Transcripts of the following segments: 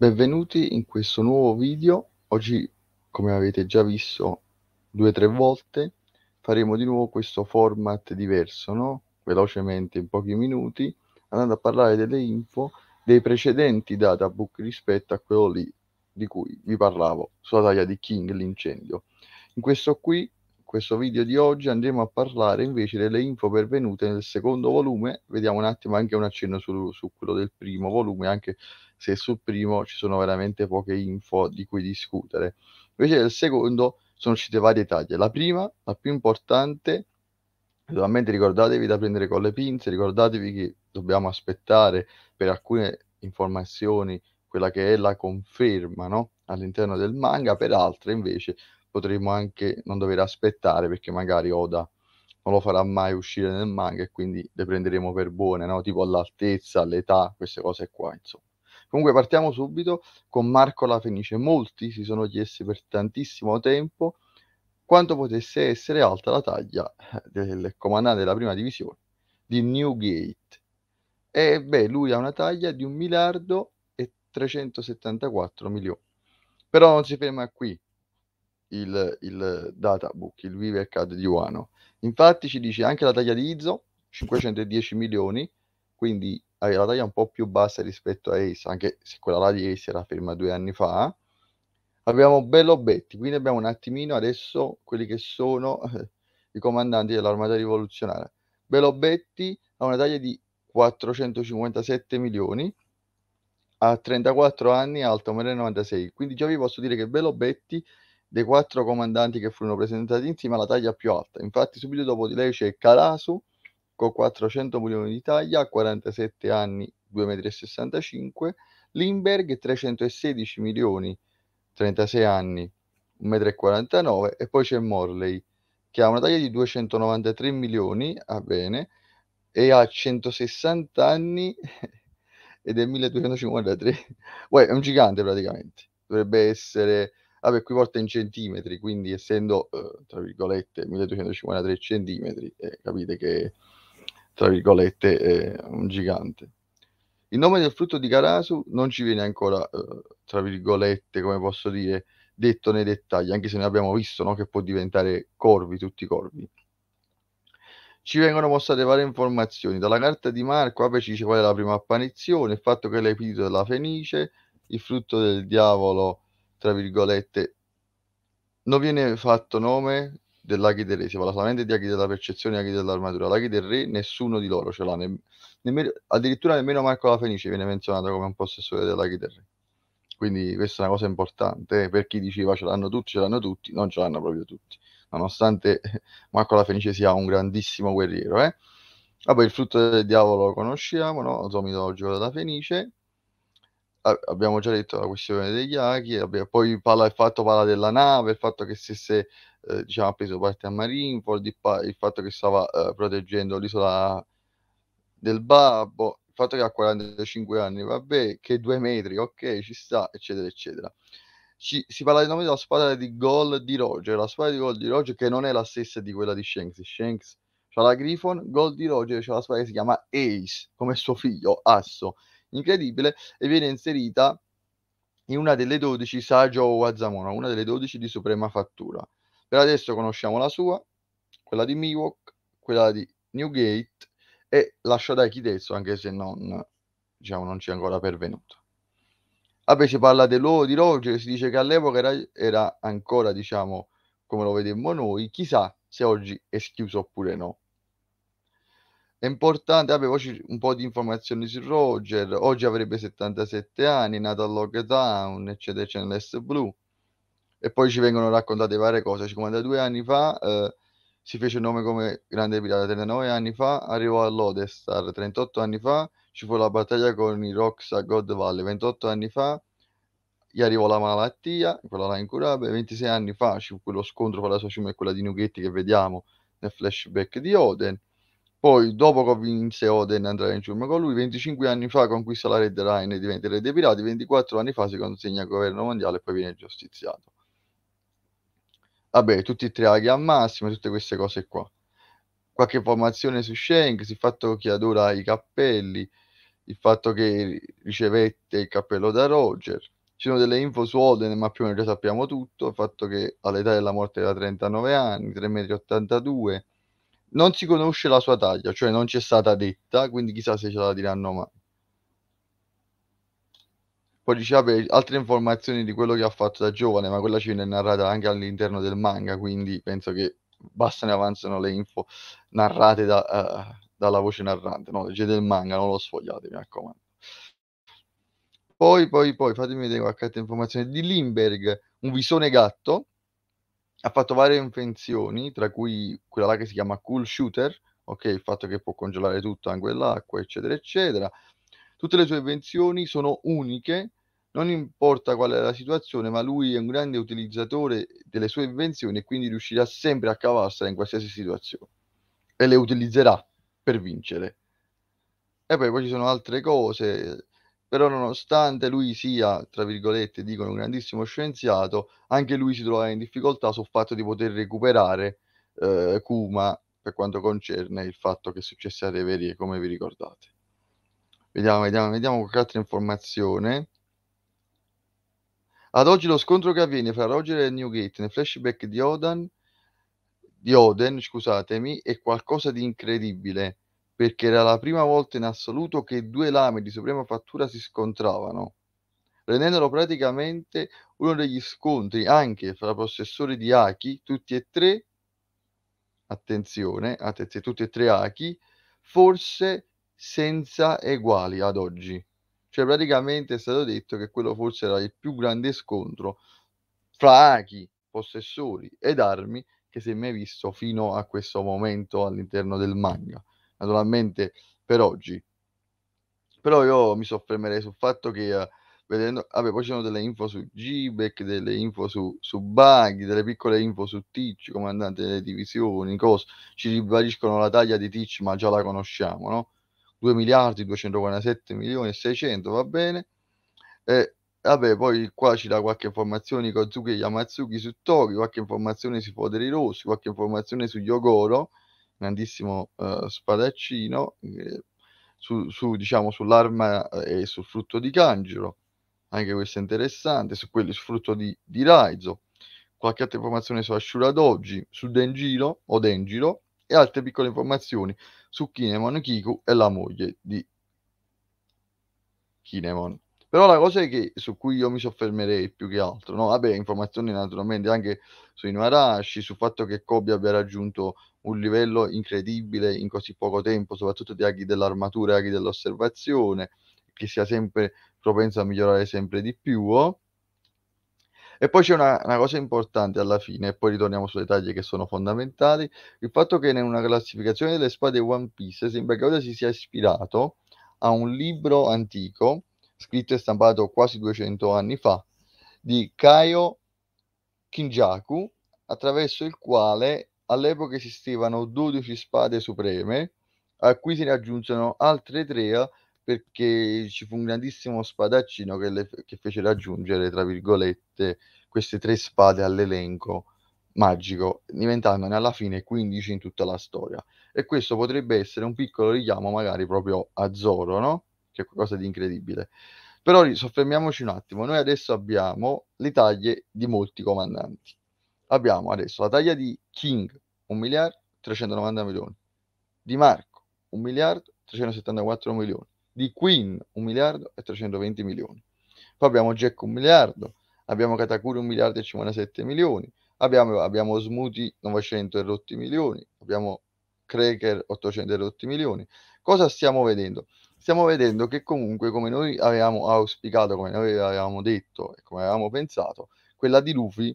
Benvenuti in questo nuovo video, oggi come avete già visto due o tre volte faremo di nuovo questo format diverso, no? velocemente in pochi minuti, andando a parlare delle info dei precedenti databook rispetto a quello lì di cui vi parlavo, sulla taglia di King l'incendio. In questo qui, in questo video di oggi andremo a parlare invece delle info pervenute nel secondo volume, vediamo un attimo anche un accenno su, su quello del primo volume, anche se sul primo ci sono veramente poche info di cui discutere. Invece del secondo sono uscite varie taglie. La prima, la più importante, naturalmente ricordatevi da prendere con le pinze, ricordatevi che dobbiamo aspettare per alcune informazioni quella che è la conferma no? all'interno del manga, per altre invece potremmo anche non dover aspettare perché magari Oda non lo farà mai uscire nel manga e quindi le prenderemo per buone, no? tipo all'altezza, all'età, queste cose qua, insomma. Comunque partiamo subito con Marco La Fenice. Molti si sono chiesti per tantissimo tempo quanto potesse essere alta la taglia eh, del comandante della prima divisione di Newgate. E beh, lui ha una taglia di 1 miliardo e 374 milioni. Però non si ferma qui il, il databook, il Viver Card di Uano. Infatti ci dice anche la taglia di Izzo, 510 milioni, quindi aveva la taglia un po' più bassa rispetto a Ace, anche se quella là di Ace era ferma due anni fa. Abbiamo bello Betti, quindi abbiamo un attimino adesso quelli che sono i comandanti dell'armata rivoluzionaria. Bello Betti ha una taglia di 457 milioni, ha 34 anni, alto 1,96. Quindi già vi posso dire che Bello Betti, dei quattro comandanti che furono presentati insieme, ha la taglia più alta. Infatti subito dopo di lei c'è Calasu, con 400 milioni di taglia, 47 anni, 2,65 m, Lindbergh 316 milioni, 36 anni, 1,49 m e poi c'è Morley che ha una taglia di 293 milioni, ah bene, e ha 160 anni ed è 1253. Uè, è un gigante praticamente. Dovrebbe essere, vabbè, qui porta in centimetri, quindi essendo, eh, tra virgolette, 1253 centimetri, eh, capite che tra virgolette, eh, un gigante. Il nome del frutto di Karasu non ci viene ancora, eh, tra virgolette, come posso dire, detto nei dettagli, anche se ne abbiamo visto no, che può diventare corvi, tutti i corvi. Ci vengono mostrate varie informazioni, dalla carta di Marco, Ape ci dice qual è la prima apparizione, il fatto che è l'epito della Fenice, il frutto del diavolo, tra virgolette, non viene fatto nome, dell'aghi del re, si parla solamente di aghi della percezione e aghi dell'armatura. L'aghi del re nessuno di loro ce l'ha, ne, nemmeno, addirittura nemmeno Marco la Fenice viene menzionato come un possessore dell'aghi del re. Quindi questa è una cosa importante, eh, per chi diceva ce l'hanno tutti, ce l'hanno tutti, non ce l'hanno proprio tutti, nonostante Marco la Fenice sia un grandissimo guerriero. Eh? Vabbè, il frutto del diavolo lo conosciamo, no? L'oso mitologico della Fenice, ah, abbiamo già detto la questione degli aghi, poi parla, il fatto parla della nave, il fatto che stesse eh, diciamo, ha preso parte a Marineford, il, pa- il fatto che stava eh, proteggendo l'isola del Babbo, il fatto che ha 45 anni, vabbè, che due metri, ok, ci sta, eccetera, eccetera. Ci, si parla di nome della spada di gol di Roger, la spada di gol di Roger che non è la stessa di quella di Shanks. Shanks ha la Griffon, gol di Roger c'è la spada che si chiama Ace, come suo figlio, Asso. Incredibile, e viene inserita in una delle 12 Sajo Wazamona, una delle 12 di suprema fattura. Per adesso conosciamo la sua, quella di Miwok, quella di Newgate e lasciata Kitezzo, anche se non, diciamo, non ci è ancora pervenuto. Vabbè, si parla dell'uovo di Roger, si dice che all'epoca era, era ancora, diciamo, come lo vedemmo noi, chissà se oggi è schiuso oppure no. È importante, avevo un po' di informazioni su Roger, oggi avrebbe 77 anni, nato a Lockdown, eccetera, eccetera, nell'est blu e poi ci vengono raccontate varie cose. 52 anni fa eh, si fece il nome come grande pirata, 39 anni fa arrivò all'Odestar, 38 anni fa ci fu la battaglia con i Rocks a God Valley, 28 anni fa gli arrivò la malattia, quella là incurabile, 26 anni fa ci fu quello scontro fra la sua cima e quella di Nughetti che vediamo nel flashback di Oden. Poi, dopo che vinse Oden, andrà in ciurma con lui. 25 anni fa conquista la Red Rhine e diventa re dei pirati. 24 anni fa si consegna al governo mondiale e poi viene giustiziato. Vabbè, tutti i tre la Gran Massima, tutte queste cose qua. Qualche informazione su Shanks, il fatto che adora i cappelli, il fatto che ricevette il cappello da Roger. Ci sono delle info su Oden, ma più o meno già sappiamo tutto. Il fatto che all'età della morte era 39 anni, 3,82 m. Non si conosce la sua taglia, cioè non ci è stata detta, quindi chissà se ce la diranno mai poi riceve altre informazioni di quello che ha fatto da giovane, ma quella ce viene narrata anche all'interno del manga, quindi penso che bastano e avanzano le info narrate da, uh, dalla voce narrante, no? Leggete il manga, non lo sfogliate, mi raccomando. Poi, poi, poi, fatemi vedere qualche altra informazione. Di Limberg, un visone gatto, ha fatto varie invenzioni, tra cui quella là che si chiama Cool Shooter, ok, il fatto che può congelare tutto anche l'acqua, eccetera, eccetera. Tutte le sue invenzioni sono uniche, non importa qual è la situazione, ma lui è un grande utilizzatore delle sue invenzioni e quindi riuscirà sempre a cavarsela in qualsiasi situazione e le utilizzerà per vincere. E poi, poi ci sono altre cose, però nonostante lui sia, tra virgolette, dicono un grandissimo scienziato, anche lui si trova in difficoltà sul fatto di poter recuperare eh, Kuma per quanto concerne il fatto che successe a Reverie, come vi ricordate. Vediamo, vediamo, vediamo qualche altra informazione. Ad oggi lo scontro che avviene fra Roger e Newgate nel flashback di Oden, di Oden scusatemi, è qualcosa di incredibile, perché era la prima volta in assoluto che due lame di suprema fattura si scontravano, rendendolo praticamente uno degli scontri anche fra possessori di Aki, tutti e tre, attenzione, attenzione tutti e tre Aki, forse senza eguali ad oggi. Cioè praticamente è stato detto che quello forse era il più grande scontro fra achi, possessori ed armi che si è mai visto fino a questo momento all'interno del manga. Naturalmente per oggi. Però io mi soffermerei sul fatto che uh, vedendo, vabbè, poi ci sono delle info su Gback, delle info su, su Buggy, delle piccole info su Teach, comandante delle divisioni, cose. Ci ribadiscono la taglia di Teach, ma già la conosciamo, no? 2 miliardi 247 milioni e 600, va bene. E vabbè, poi qua ci dà qualche informazione Kozuki e su Toki qualche informazione sui poderi rossi, qualche informazione su Yogoro, grandissimo uh, spadaccino, eh, su, su, diciamo, sull'arma eh, e sul frutto di Kanjiro, anche questo è interessante, su quelli sul frutto di, di Raizo, qualche altra informazione su Ashura Doji, su Denjiro o Denjiro, e altre piccole informazioni su Kinemon Kiku e la moglie di Kinemon. Però la cosa che, su cui io mi soffermerei più che altro, no? Vabbè, informazioni naturalmente anche sui Inuarashi, sul fatto che Kobe abbia raggiunto un livello incredibile in così poco tempo, soprattutto di aghi dell'armatura e aghi dell'osservazione, che sia sempre propenso a migliorare sempre di più. Oh? E poi c'è una, una, cosa importante alla fine, e poi ritorniamo sulle taglie che sono fondamentali, il fatto che nella classificazione delle spade One Piece sembra che ora si sia ispirato a un libro antico, scritto e stampato quasi 200 anni fa, di Kaio Kinjaku, attraverso il quale all'epoca esistevano 12 spade supreme, a cui se ne aggiunsero altre tre perché ci fu un grandissimo spadaccino che, le, che fece raggiungere, tra virgolette, queste tre spade all'elenco magico, diventandone alla fine 15 in tutta la storia. E questo potrebbe essere un piccolo richiamo magari proprio a Zoro, no? Che è qualcosa di incredibile. Però soffermiamoci un attimo, noi adesso abbiamo le taglie di molti comandanti. Abbiamo adesso la taglia di King, 1 miliardo 390 milioni, di Marco, 1 miliardo 374 milioni, di Queen, 1 miliardo e 320 milioni. Poi abbiamo Jack, 1 miliardo abbiamo Katakuri 1 miliardo e 57 milioni, abbiamo, abbiamo Smuti 900 e rotti milioni, abbiamo Cracker 800 e rotti milioni. Cosa stiamo vedendo? Stiamo vedendo che comunque come noi avevamo auspicato, come noi avevamo detto e come avevamo pensato, quella di Luffy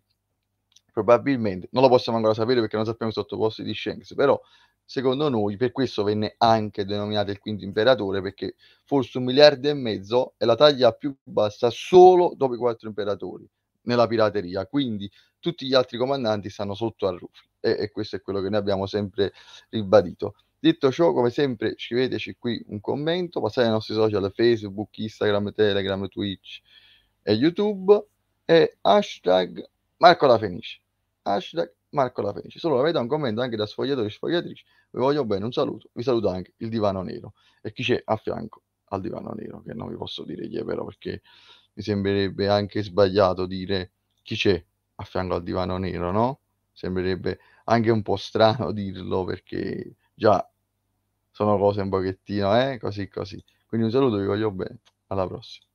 probabilmente, non lo possiamo ancora sapere perché non sappiamo i sottoposti di Shanks, però secondo noi per questo venne anche denominato il quinto imperatore, perché forse un miliardo e mezzo è la taglia più bassa solo dopo i quattro imperatori nella pirateria, quindi tutti gli altri comandanti stanno sotto a Rufy e, e questo è quello che noi abbiamo sempre ribadito. Detto ciò, come sempre, scriveteci qui un commento, passate ai nostri social Facebook, Instagram, Telegram, Twitch e YouTube e hashtag Marco la finisce hashtag Marco La fece. Solo vedo un commento anche da sfogliatori e sfogliatrici. Vi voglio bene, un saluto. Vi saluto anche il divano nero e chi c'è a fianco al divano nero, che non vi posso dire chi è però perché mi sembrerebbe anche sbagliato dire chi c'è a fianco al divano nero, no? Sembrerebbe anche un po' strano dirlo perché già sono cose un pochettino, eh? Così così. Quindi un saluto, vi voglio bene. Alla prossima.